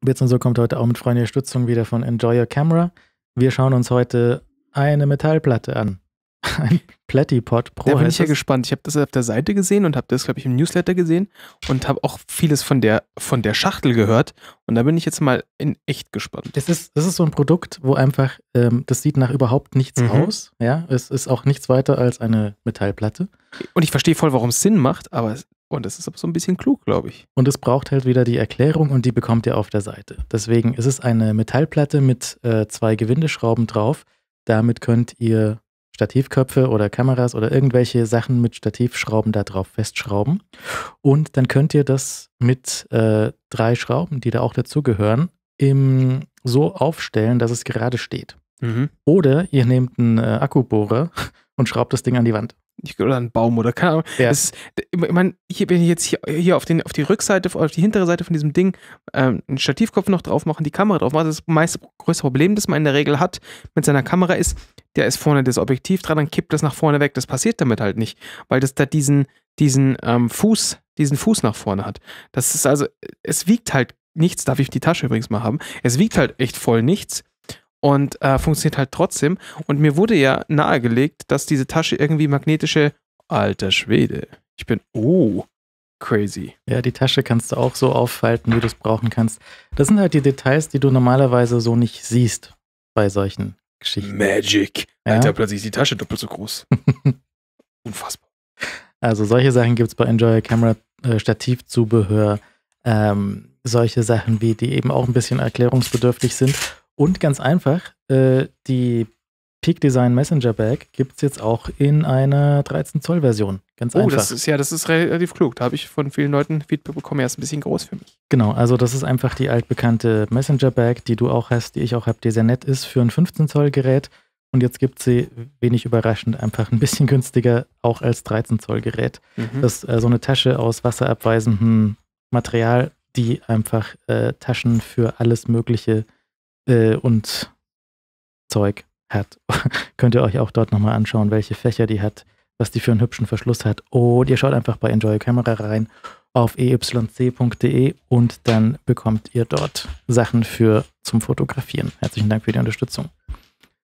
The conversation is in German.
Bits und so kommt heute auch mit freundlicher Stützung wieder von Enjoy Your Camera. Wir schauen uns heute eine Metallplatte an. Ein Platypod Pro. Da bin ich ja gespannt. Ich habe das auf der Seite gesehen und habe das, glaube ich, im Newsletter gesehen und habe auch vieles von der, von der Schachtel gehört. Und da bin ich jetzt mal in echt gespannt. Das ist, es ist so ein Produkt, wo einfach, ähm, das sieht nach überhaupt nichts mhm. aus. Ja, es ist auch nichts weiter als eine Metallplatte. Und ich verstehe voll, warum es Sinn macht, aber und das ist aber so ein bisschen klug, glaube ich. Und es braucht halt wieder die Erklärung und die bekommt ihr auf der Seite. Deswegen ist es eine Metallplatte mit äh, zwei Gewindeschrauben drauf. Damit könnt ihr Stativköpfe oder Kameras oder irgendwelche Sachen mit Stativschrauben da drauf festschrauben. Und dann könnt ihr das mit äh, drei Schrauben, die da auch dazugehören, so aufstellen, dass es gerade steht. Mhm. Oder ihr nehmt einen äh, Akkubohrer und schraubt das Ding an die Wand oder ein Baum oder keine Ahnung. Ja. Ist, ich meine, hier, wenn ich jetzt hier, hier auf, den, auf die Rückseite, auf die hintere Seite von diesem Ding ähm, einen Stativkopf noch drauf machen, die Kamera drauf machen, das, das meiste größte Problem, das man in der Regel hat mit seiner Kamera ist, der ist vorne das Objektiv dran, dann kippt das nach vorne weg. Das passiert damit halt nicht, weil das da diesen, diesen ähm, Fuß, diesen Fuß nach vorne hat. Das ist also, es wiegt halt nichts, darf ich die Tasche übrigens mal haben. Es wiegt halt echt voll nichts und äh, funktioniert halt trotzdem. Und mir wurde ja nahegelegt, dass diese Tasche irgendwie magnetische. Alter Schwede. Ich bin. Oh. Crazy. Ja, die Tasche kannst du auch so aufhalten, wie du es brauchen kannst. Das sind halt die Details, die du normalerweise so nicht siehst bei solchen Geschichten. Magic. Ja? Alter, plötzlich ist die Tasche doppelt so groß. Unfassbar. Also solche Sachen gibt es bei Enjoy Camera äh, Stativzubehör. Ähm, solche Sachen wie, die eben auch ein bisschen erklärungsbedürftig sind. Und ganz einfach, äh, die Peak Design Messenger Bag gibt es jetzt auch in einer 13-Zoll-Version. Ganz oh, einfach. Das ist, ja, das ist relativ klug. Da habe ich von vielen Leuten Feedback bekommen, ja, ist ein bisschen groß für mich. Genau, also das ist einfach die altbekannte Messenger Bag, die du auch hast, die ich auch habe, die sehr nett ist für ein 15-Zoll-Gerät. Und jetzt gibt sie, wenig überraschend, einfach ein bisschen günstiger, auch als 13-Zoll-Gerät. Mhm. Das ist äh, so eine Tasche aus wasserabweisendem Material, die einfach äh, Taschen für alles Mögliche äh, äh, und Zeug hat. Könnt ihr euch auch dort nochmal anschauen, welche Fächer die hat, was die für einen hübschen Verschluss hat. Und ihr schaut einfach bei Enjoy Camera rein auf eyc.de e und dann bekommt ihr dort Sachen für zum Fotografieren. Herzlichen Dank für die Unterstützung.